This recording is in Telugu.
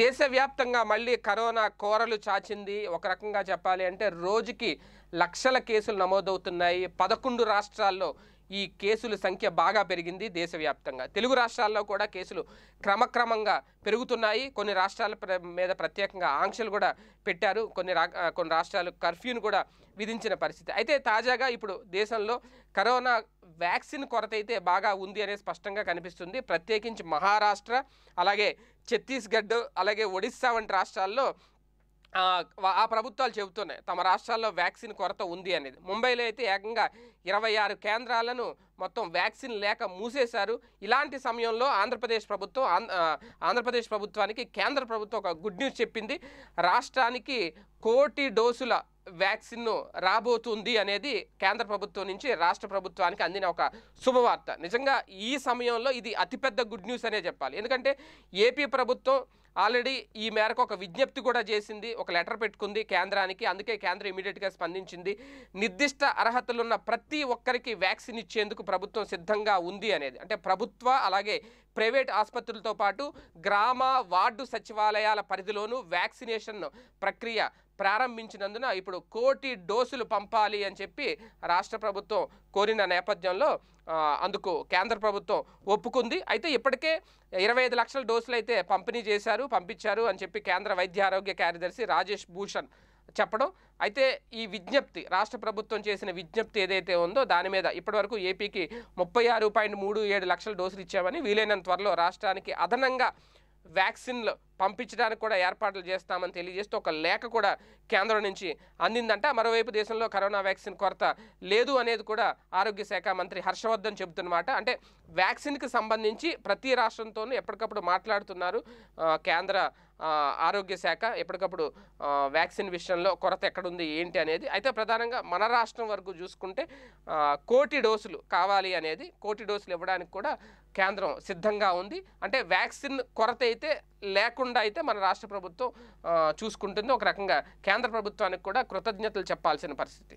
దేశవ్యాప్తంగా మళ్ళీ కరోనా కోరలు చాచింది ఒక రకంగా చెప్పాలి అంటే రోజుకి లక్షల కేసులు నమోదవుతున్నాయి పదకొండు రాష్ట్రాల్లో ఈ కేసుల సంఖ్య బాగా పెరిగింది దేశవ్యాప్తంగా తెలుగు రాష్ట్రాల్లో కూడా కేసులు క్రమక్రమంగా పెరుగుతున్నాయి కొన్ని రాష్ట్రాల మీద ప్రత్యేకంగా ఆంక్షలు కూడా పెట్టారు కొన్ని కొన్ని రాష్ట్రాలు కర్ఫ్యూను కూడా విధించిన పరిస్థితి అయితే తాజాగా ఇప్పుడు దేశంలో కరోనా వ్యాక్సిన్ కొరత అయితే బాగా ఉంది అనేది స్పష్టంగా కనిపిస్తుంది ప్రత్యేకించి మహారాష్ట్ర అలాగే ఛత్తీస్గఢ్ అలాగే ఒడిస్సా వంటి రాష్ట్రాల్లో ఆ ప్రభుత్వాలు చెబుతున్నాయి తమ రాష్ట్రాల్లో వ్యాక్సిన్ కొరత ఉంది అనేది ముంబైలో అయితే ఏకంగా ఇరవై ఆరు కేంద్రాలను మొత్తం వ్యాక్సిన్ లేక మూసేశారు ఇలాంటి సమయంలో ఆంధ్రప్రదేశ్ ప్రభుత్వం ఆంధ్రప్రదేశ్ ప్రభుత్వానికి కేంద్ర ప్రభుత్వం ఒక గుడ్ న్యూస్ చెప్పింది రాష్ట్రానికి కోటి డోసుల వ్యాక్సిన్ను రాబోతుంది అనేది కేంద్ర ప్రభుత్వం నుంచి రాష్ట్ర ప్రభుత్వానికి అందిన ఒక శుభవార్త నిజంగా ఈ సమయంలో ఇది అతిపెద్ద గుడ్ న్యూస్ అనే చెప్పాలి ఎందుకంటే ఏపీ ప్రభుత్వం ఆల్రెడీ ఈ మేరకు ఒక విజ్ఞప్తి కూడా చేసింది ఒక లెటర్ పెట్టుకుంది కేంద్రానికి అందుకే కేంద్రం ఇమీడియట్గా స్పందించింది నిర్దిష్ట అర్హతలున్న ప్రతి ఒక్కరికి వ్యాక్సిన్ ఇచ్చేందుకు ప్రభుత్వం సిద్ధంగా ఉంది అనేది అంటే ప్రభుత్వ అలాగే ప్రైవేట్ ఆసుపత్రులతో పాటు గ్రామ వార్డు సచివాలయాల పరిధిలోనూ వ్యాక్సినేషన్ ప్రక్రియ ప్రారంభించినందున ఇప్పుడు కోటి డోసులు పంపాలి అని చెప్పి రాష్ట్ర ప్రభుత్వం కోరిన నేపథ్యంలో అందుకు కేంద్ర ప్రభుత్వం ఒప్పుకుంది అయితే ఇప్పటికే ఇరవై ఐదు లక్షల డోసులు అయితే పంపిణీ చేశారు పంపించారు అని చెప్పి కేంద్ర వైద్య ఆరోగ్య కార్యదర్శి రాజేష్ భూషణ్ చెప్పడం అయితే ఈ విజ్ఞప్తి రాష్ట్ర ప్రభుత్వం చేసిన విజ్ఞప్తి ఏదైతే ఉందో దాని మీద ఇప్పటివరకు ఏపీకి ముప్పై ఆరు మూడు ఏడు లక్షల డోసులు ఇచ్చామని వీలైనంత త్వరలో రాష్ట్రానికి అదనంగా వ్యాక్సిన్లు పంపించడానికి కూడా ఏర్పాట్లు చేస్తామని తెలియజేస్తూ ఒక లేఖ కూడా కేంద్రం నుంచి అందిందంట మరోవైపు దేశంలో కరోనా వ్యాక్సిన్ కొరత లేదు అనేది కూడా ఆరోగ్య శాఖ మంత్రి హర్షవర్ధన్ చెబుతున్నమాట అంటే వ్యాక్సిన్కి సంబంధించి ప్రతి రాష్ట్రంతోనూ ఎప్పటికప్పుడు మాట్లాడుతున్నారు కేంద్ర ఆరోగ్య శాఖ ఎప్పటికప్పుడు వ్యాక్సిన్ విషయంలో కొరత ఎక్కడుంది ఏంటి అనేది అయితే ప్రధానంగా మన రాష్ట్రం వరకు చూసుకుంటే కోటి డోసులు కావాలి అనేది కోటి డోసులు ఇవ్వడానికి కూడా కేంద్రం సిద్ధంగా ఉంది అంటే వ్యాక్సిన్ కొరత అయితే లేకుండా అయితే మన రాష్ట్ర ప్రభుత్వం చూసుకుంటుంది ఒక రకంగా కేంద్ర ప్రభుత్వానికి కూడా కృతజ్ఞతలు చెప్పాల్సిన పరిస్థితి